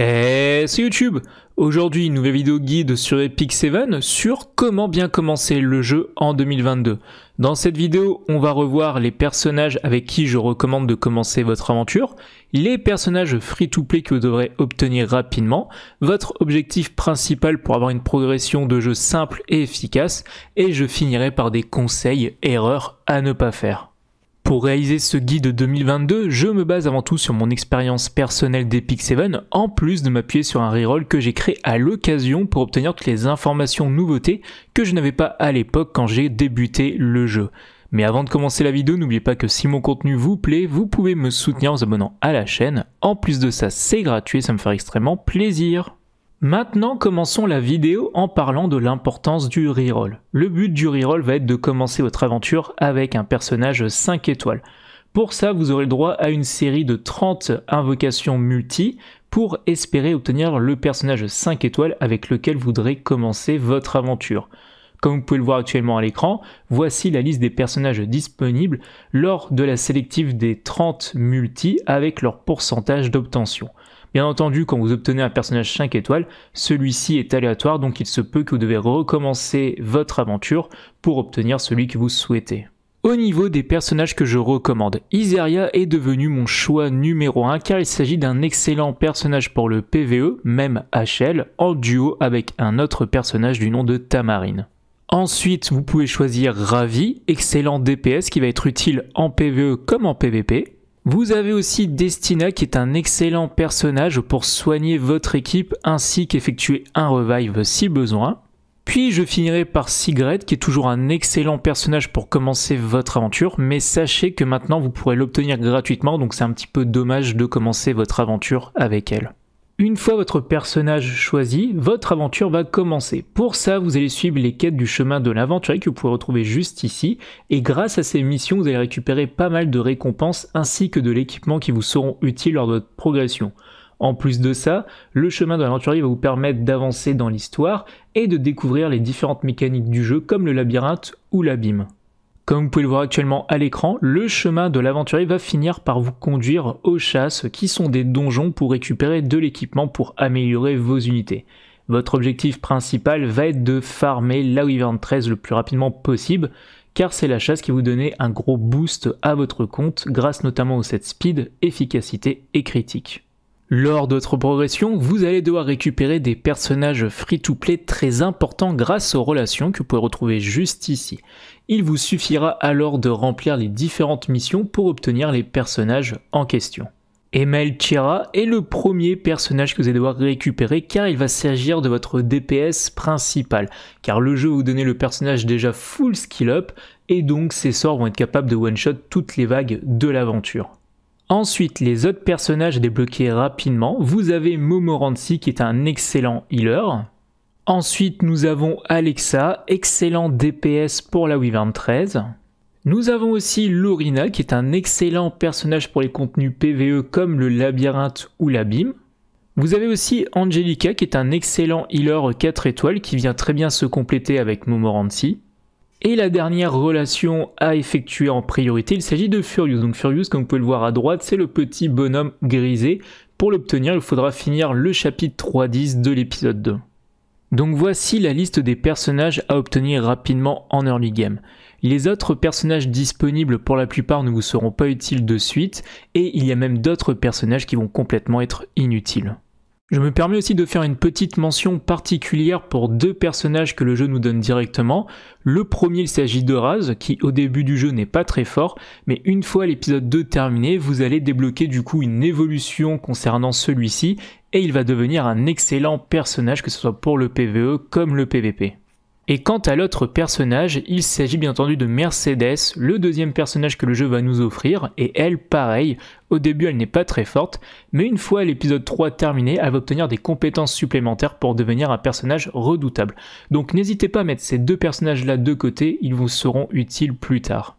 Et eh, c'est YouTube Aujourd'hui, une nouvelle vidéo guide sur Epic 7 sur comment bien commencer le jeu en 2022. Dans cette vidéo, on va revoir les personnages avec qui je recommande de commencer votre aventure, les personnages free-to-play que vous devrez obtenir rapidement, votre objectif principal pour avoir une progression de jeu simple et efficace, et je finirai par des conseils, erreurs à ne pas faire. Pour réaliser ce guide 2022, je me base avant tout sur mon expérience personnelle d'Epic 7, en plus de m'appuyer sur un reroll que j'ai créé à l'occasion pour obtenir toutes les informations nouveautés que je n'avais pas à l'époque quand j'ai débuté le jeu. Mais avant de commencer la vidéo, n'oubliez pas que si mon contenu vous plaît, vous pouvez me soutenir en vous abonnant à la chaîne. En plus de ça, c'est gratuit, ça me fait extrêmement plaisir. Maintenant, commençons la vidéo en parlant de l'importance du reroll. Le but du reroll va être de commencer votre aventure avec un personnage 5 étoiles. Pour ça, vous aurez le droit à une série de 30 invocations multi pour espérer obtenir le personnage 5 étoiles avec lequel vous voudrez commencer votre aventure. Comme vous pouvez le voir actuellement à l'écran, voici la liste des personnages disponibles lors de la sélective des 30 multi avec leur pourcentage d'obtention. Bien entendu, quand vous obtenez un personnage 5 étoiles, celui-ci est aléatoire, donc il se peut que vous devez recommencer votre aventure pour obtenir celui que vous souhaitez. Au niveau des personnages que je recommande, Iseria est devenu mon choix numéro 1 car il s'agit d'un excellent personnage pour le PvE, même HL, en duo avec un autre personnage du nom de Tamarine. Ensuite, vous pouvez choisir Ravi, excellent DPS qui va être utile en PvE comme en PvP. Vous avez aussi Destina qui est un excellent personnage pour soigner votre équipe ainsi qu'effectuer un revive si besoin. Puis je finirai par Sigret qui est toujours un excellent personnage pour commencer votre aventure, mais sachez que maintenant vous pourrez l'obtenir gratuitement, donc c'est un petit peu dommage de commencer votre aventure avec elle. Une fois votre personnage choisi, votre aventure va commencer. Pour ça, vous allez suivre les quêtes du chemin de l'aventurier que vous pouvez retrouver juste ici, et grâce à ces missions, vous allez récupérer pas mal de récompenses ainsi que de l'équipement qui vous seront utiles lors de votre progression. En plus de ça, le chemin de l'aventurier va vous permettre d'avancer dans l'histoire et de découvrir les différentes mécaniques du jeu comme le labyrinthe ou l'abîme. Comme vous pouvez le voir actuellement à l'écran, le chemin de l'aventurier va finir par vous conduire aux chasses, qui sont des donjons pour récupérer de l'équipement pour améliorer vos unités. Votre objectif principal va être de farmer la Wyvern 13 le plus rapidement possible, car c'est la chasse qui vous donne un gros boost à votre compte grâce notamment aux 7 speed, efficacité et critique. Lors de votre progression, vous allez devoir récupérer des personnages free-to-play très importants grâce aux relations que vous pouvez retrouver juste ici. Il vous suffira alors de remplir les différentes missions pour obtenir les personnages en question. Emel Chira est le premier personnage que vous allez devoir récupérer car il va s'agir de votre DPS principal, car le jeu va vous donner le personnage déjà full skill up et donc ses sorts vont être capables de one-shot toutes les vagues de l'aventure. Ensuite, les autres personnages débloqués rapidement. Vous avez Momorancy qui est un excellent healer. Ensuite, nous avons Alexa, excellent DPS pour la Wyvern 13. Nous avons aussi Lorina qui est un excellent personnage pour les contenus PVE comme le labyrinthe ou l'abîme. Vous avez aussi Angelica qui est un excellent healer 4 étoiles qui vient très bien se compléter avec Momorancy. Et la dernière relation à effectuer en priorité, il s'agit de Furious. Donc Furious, comme vous pouvez le voir à droite, c'est le petit bonhomme grisé. Pour l'obtenir, il faudra finir le chapitre 3.10 de l'épisode 2. Donc voici la liste des personnages à obtenir rapidement en early game. Les autres personnages disponibles pour la plupart ne vous seront pas utiles de suite, et il y a même d'autres personnages qui vont complètement être inutiles. Je me permets aussi de faire une petite mention particulière pour deux personnages que le jeu nous donne directement. Le premier, il s'agit de Raz, qui au début du jeu n'est pas très fort, mais une fois l'épisode 2 terminé, vous allez débloquer du coup une évolution concernant celui-ci, et il va devenir un excellent personnage, que ce soit pour le PvE comme le PvP. Et quant à l'autre personnage, il s'agit bien entendu de Mercedes, le deuxième personnage que le jeu va nous offrir, et elle, pareil, au début elle n'est pas très forte, mais une fois l'épisode 3 terminé, elle va obtenir des compétences supplémentaires pour devenir un personnage redoutable. Donc n'hésitez pas à mettre ces deux personnages-là de côté, ils vous seront utiles plus tard.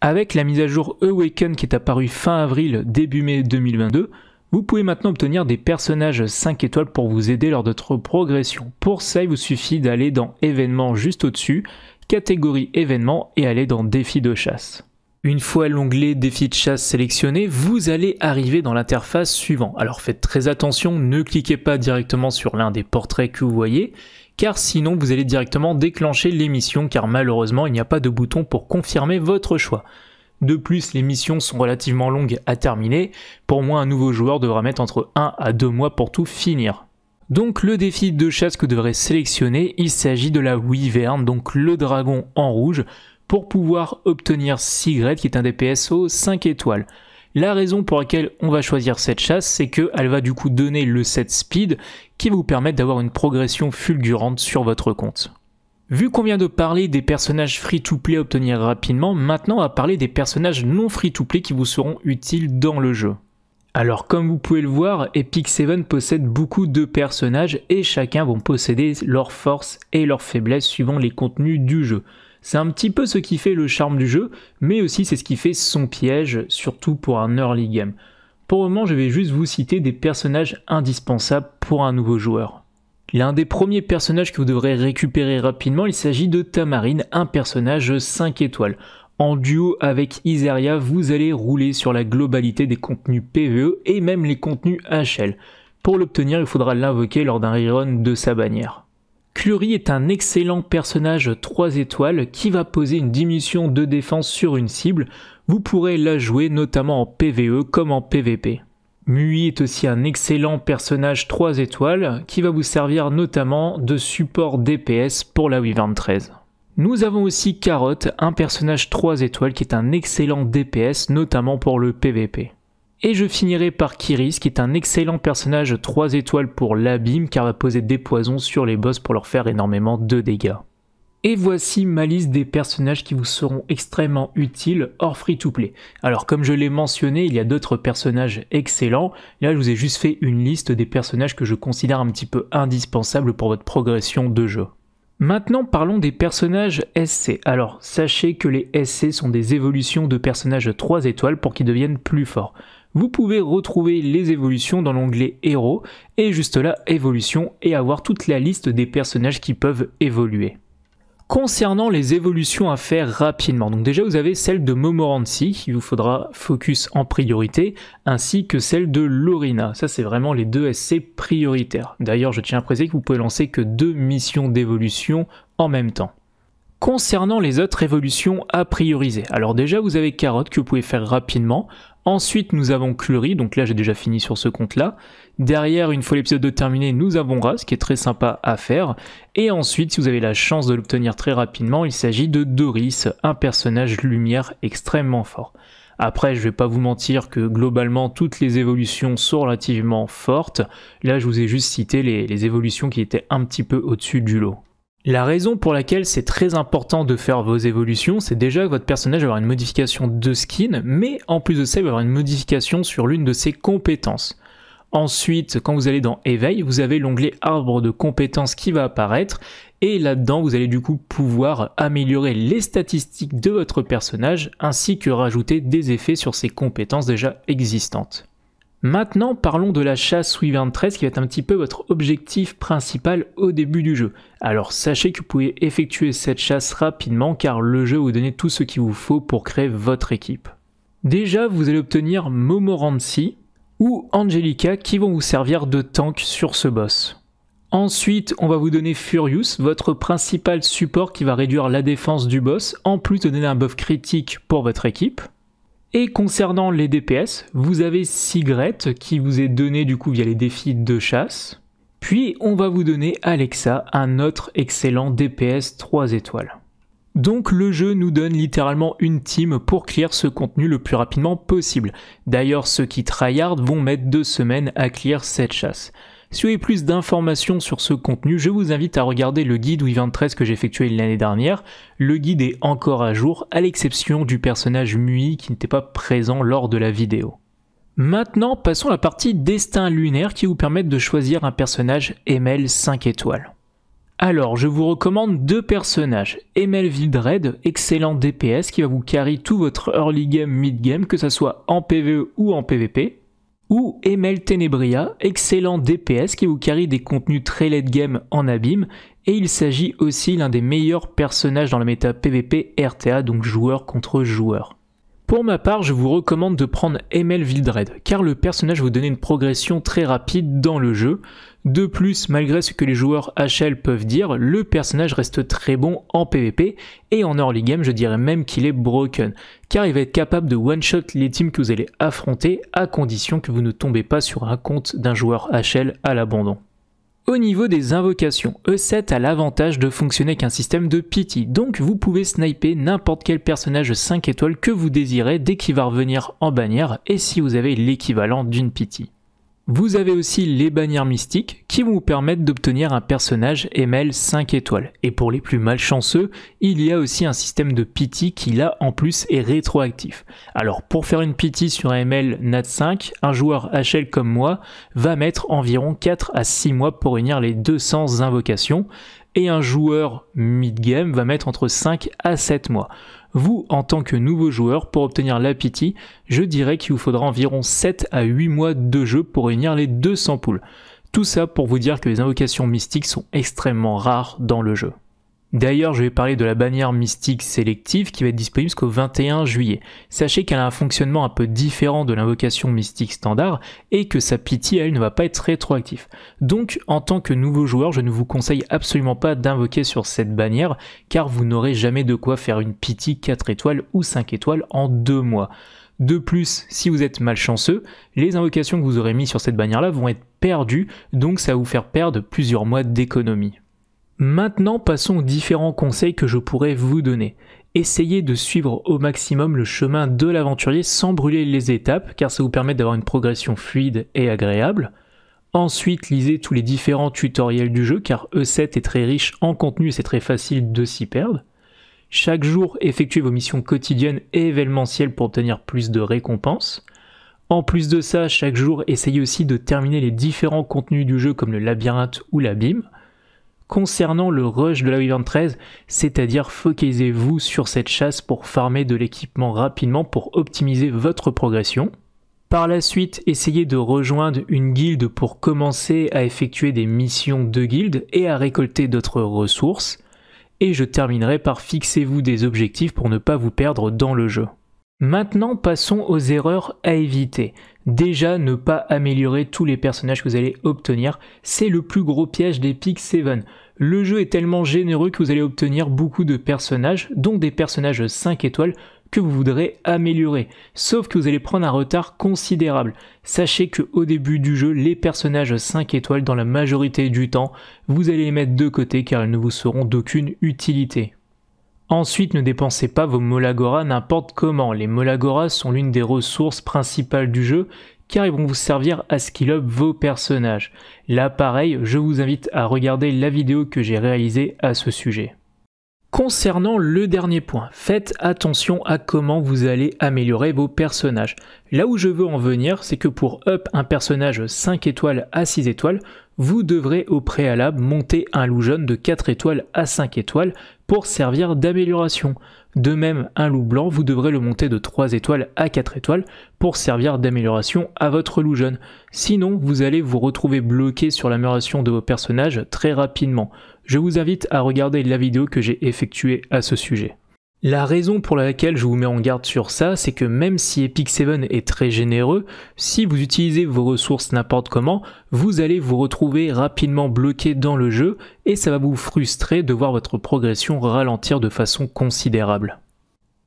Avec la mise à jour Awaken qui est apparue fin avril, début mai 2022, vous pouvez maintenant obtenir des personnages 5 étoiles pour vous aider lors de votre progression. Pour ça, il vous suffit d'aller dans événements juste au-dessus, catégorie événements et aller dans défi de chasse. Une fois l'onglet défi de chasse sélectionné, vous allez arriver dans l'interface suivante. Alors faites très attention, ne cliquez pas directement sur l'un des portraits que vous voyez, car sinon vous allez directement déclencher l'émission car malheureusement il n'y a pas de bouton pour confirmer votre choix. De plus, les missions sont relativement longues à terminer. Pour moi, un nouveau joueur devra mettre entre 1 à 2 mois pour tout finir. Donc le défi de chasse que vous devrez sélectionner, il s'agit de la Wyvern, donc le dragon en rouge, pour pouvoir obtenir Sigret qui est un DPS au 5 étoiles. La raison pour laquelle on va choisir cette chasse, c'est qu'elle va du coup donner le set speed qui vous permet d'avoir une progression fulgurante sur votre compte. Vu qu'on vient de parler des personnages free-to-play à obtenir rapidement, maintenant on va parler des personnages non free-to-play qui vous seront utiles dans le jeu. Alors comme vous pouvez le voir, Epic 7 possède beaucoup de personnages et chacun vont posséder leurs forces et leurs faiblesses suivant les contenus du jeu. C'est un petit peu ce qui fait le charme du jeu, mais aussi c'est ce qui fait son piège, surtout pour un early game. Pour le moment, je vais juste vous citer des personnages indispensables pour un nouveau joueur. L'un des premiers personnages que vous devrez récupérer rapidement, il s'agit de Tamarine, un personnage 5 étoiles. En duo avec Isaria, vous allez rouler sur la globalité des contenus PvE et même les contenus HL. Pour l'obtenir, il faudra l'invoquer lors d'un rerun de sa bannière. Clury est un excellent personnage 3 étoiles qui va poser une diminution de défense sur une cible. Vous pourrez la jouer notamment en PvE comme en PvP. Mui est aussi un excellent personnage 3 étoiles qui va vous servir notamment de support DPS pour la Wyvern 13. Nous avons aussi Carotte, un personnage 3 étoiles qui est un excellent DPS notamment pour le PvP. Et je finirai par Kiris qui est un excellent personnage 3 étoiles pour l'abîme car va poser des poisons sur les boss pour leur faire énormément de dégâts. Et voici ma liste des personnages qui vous seront extrêmement utiles hors free-to-play. Alors comme je l'ai mentionné, il y a d'autres personnages excellents. Là, je vous ai juste fait une liste des personnages que je considère un petit peu indispensables pour votre progression de jeu. Maintenant, parlons des personnages SC. Alors, sachez que les SC sont des évolutions de personnages 3 étoiles pour qu'ils deviennent plus forts. Vous pouvez retrouver les évolutions dans l'onglet Héros et juste là, Évolution et avoir toute la liste des personnages qui peuvent évoluer concernant les évolutions à faire rapidement. Donc déjà vous avez celle de Momorancy, qui vous faudra focus en priorité, ainsi que celle de Lorina. Ça c'est vraiment les deux SC prioritaires. D'ailleurs je tiens à préciser que vous pouvez lancer que deux missions d'évolution en même temps. Concernant les autres évolutions à prioriser, alors déjà vous avez Carotte que vous pouvez faire rapidement, Ensuite, nous avons Clury, donc là j'ai déjà fini sur ce compte-là. Derrière, une fois l'épisode terminé, nous avons ce qui est très sympa à faire. Et ensuite, si vous avez la chance de l'obtenir très rapidement, il s'agit de Doris, un personnage lumière extrêmement fort. Après, je vais pas vous mentir que globalement, toutes les évolutions sont relativement fortes. Là, je vous ai juste cité les évolutions qui étaient un petit peu au-dessus du lot. La raison pour laquelle c'est très important de faire vos évolutions, c'est déjà que votre personnage va avoir une modification de skin, mais en plus de ça, il va avoir une modification sur l'une de ses compétences. Ensuite, quand vous allez dans Éveil, vous avez l'onglet Arbre de compétences qui va apparaître, et là-dedans, vous allez du coup pouvoir améliorer les statistiques de votre personnage, ainsi que rajouter des effets sur ses compétences déjà existantes. Maintenant, parlons de la chasse suivante 13 qui va être un petit peu votre objectif principal au début du jeu. Alors sachez que vous pouvez effectuer cette chasse rapidement car le jeu vous donner tout ce qu'il vous faut pour créer votre équipe. Déjà, vous allez obtenir Momorancy ou Angelica qui vont vous servir de tank sur ce boss. Ensuite, on va vous donner Furious, votre principal support qui va réduire la défense du boss, en plus de donner un buff critique pour votre équipe. Et concernant les DPS, vous avez Sigrette qui vous est donné du coup via les défis de chasse. Puis on va vous donner Alexa, un autre excellent DPS 3 étoiles. Donc le jeu nous donne littéralement une team pour clear ce contenu le plus rapidement possible. D'ailleurs ceux qui tryhard vont mettre deux semaines à clear cette chasse. Si vous avez plus d'informations sur ce contenu, je vous invite à regarder le guide Wii23 que j'ai effectué l'année dernière. Le guide est encore à jour, à l'exception du personnage Mui qui n'était pas présent lors de la vidéo. Maintenant, passons à la partie destin lunaire qui vous permet de choisir un personnage ML 5 étoiles. Alors, je vous recommande deux personnages. ML Vildred, excellent DPS qui va vous carry tout votre early game, mid game, que ce soit en PvE ou en PvP ou Emel Tenebria, excellent DPS qui vous carry des contenus très late game en abîme, et il s'agit aussi l'un des meilleurs personnages dans la méta PvP RTA, donc joueur contre joueur. Pour ma part, je vous recommande de prendre ML Vildred, car le personnage vous donne une progression très rapide dans le jeu. De plus, malgré ce que les joueurs HL peuvent dire, le personnage reste très bon en PvP, et en early game je dirais même qu'il est broken, car il va être capable de one-shot les teams que vous allez affronter, à condition que vous ne tombez pas sur un compte d'un joueur HL à l'abandon. Au niveau des invocations, E7 a l'avantage de fonctionner avec un système de pity, donc vous pouvez sniper n'importe quel personnage 5 étoiles que vous désirez dès qu'il va revenir en bannière et si vous avez l'équivalent d'une pity. Vous avez aussi les bannières mystiques qui vont vous permettent d'obtenir un personnage ML 5 étoiles. Et pour les plus malchanceux, il y a aussi un système de pity qui là en plus est rétroactif. Alors pour faire une pity sur un ML NAT 5, un joueur HL comme moi va mettre environ 4 à 6 mois pour unir les 200 invocations et un joueur mid-game va mettre entre 5 à 7 mois. Vous, en tant que nouveau joueur, pour obtenir l'appétit, je dirais qu'il vous faudra environ 7 à 8 mois de jeu pour réunir les 200 poules. Tout ça pour vous dire que les invocations mystiques sont extrêmement rares dans le jeu. D'ailleurs, je vais parler de la bannière mystique sélective qui va être disponible jusqu'au 21 juillet. Sachez qu'elle a un fonctionnement un peu différent de l'invocation mystique standard et que sa pitié, elle, ne va pas être rétroactive. Donc, en tant que nouveau joueur, je ne vous conseille absolument pas d'invoquer sur cette bannière car vous n'aurez jamais de quoi faire une pitié 4 étoiles ou 5 étoiles en 2 mois. De plus, si vous êtes malchanceux, les invocations que vous aurez mises sur cette bannière-là vont être perdues, donc ça va vous faire perdre plusieurs mois d'économie. Maintenant, passons aux différents conseils que je pourrais vous donner. Essayez de suivre au maximum le chemin de l'aventurier sans brûler les étapes, car ça vous permet d'avoir une progression fluide et agréable. Ensuite, lisez tous les différents tutoriels du jeu, car E7 est très riche en contenu et c'est très facile de s'y perdre. Chaque jour, effectuez vos missions quotidiennes et événementielles pour obtenir plus de récompenses. En plus de ça, chaque jour, essayez aussi de terminer les différents contenus du jeu comme le labyrinthe ou l'abîme concernant le rush de la 823, c'est-à-dire focalisez-vous sur cette chasse pour farmer de l'équipement rapidement pour optimiser votre progression. Par la suite, essayez de rejoindre une guilde pour commencer à effectuer des missions de guilde et à récolter d'autres ressources. Et je terminerai par fixer vous des objectifs pour ne pas vous perdre dans le jeu. Maintenant, passons aux erreurs à éviter. Déjà, ne pas améliorer tous les personnages que vous allez obtenir, c'est le plus gros piège des Seven, 7. Le jeu est tellement généreux que vous allez obtenir beaucoup de personnages, dont des personnages 5 étoiles que vous voudrez améliorer. Sauf que vous allez prendre un retard considérable. Sachez qu'au début du jeu, les personnages 5 étoiles, dans la majorité du temps, vous allez les mettre de côté car ils ne vous seront d'aucune utilité. Ensuite, ne dépensez pas vos Molagoras n'importe comment. Les Molagoras sont l'une des ressources principales du jeu car ils vont vous servir à skill up vos personnages. Là pareil, je vous invite à regarder la vidéo que j'ai réalisée à ce sujet. Concernant le dernier point, faites attention à comment vous allez améliorer vos personnages. Là où je veux en venir, c'est que pour up un personnage 5 étoiles à 6 étoiles, vous devrez au préalable monter un loup jaune de 4 étoiles à 5 étoiles pour servir d'amélioration. De même, un loup blanc, vous devrez le monter de 3 étoiles à 4 étoiles pour servir d'amélioration à votre loup jaune. Sinon, vous allez vous retrouver bloqué sur l'amélioration de vos personnages très rapidement. Je vous invite à regarder la vidéo que j'ai effectuée à ce sujet. La raison pour laquelle je vous mets en garde sur ça, c'est que même si Epic Seven est très généreux, si vous utilisez vos ressources n'importe comment, vous allez vous retrouver rapidement bloqué dans le jeu et ça va vous frustrer de voir votre progression ralentir de façon considérable.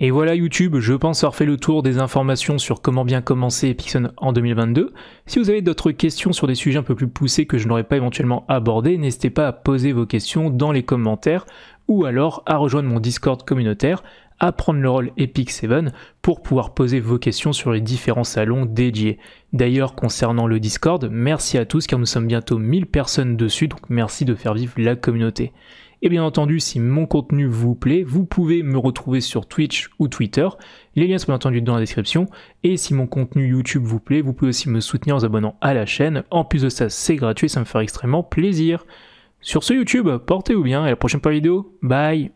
Et voilà YouTube, je pense avoir fait le tour des informations sur comment bien commencer Epic Seven en 2022. Si vous avez d'autres questions sur des sujets un peu plus poussés que je n'aurais pas éventuellement abordé, n'hésitez pas à poser vos questions dans les commentaires ou alors à rejoindre mon Discord communautaire, à prendre le rôle Epic 7 pour pouvoir poser vos questions sur les différents salons dédiés. D'ailleurs, concernant le Discord, merci à tous car nous sommes bientôt 1000 personnes dessus, donc merci de faire vivre la communauté. Et bien entendu, si mon contenu vous plaît, vous pouvez me retrouver sur Twitch ou Twitter. Les liens sont bien entendu dans la description. Et si mon contenu YouTube vous plaît, vous pouvez aussi me soutenir en vous abonnant à la chaîne. En plus de ça, c'est gratuit, ça me fait extrêmement plaisir. Sur ce YouTube, portez-vous bien et à la prochaine pour vidéo. Bye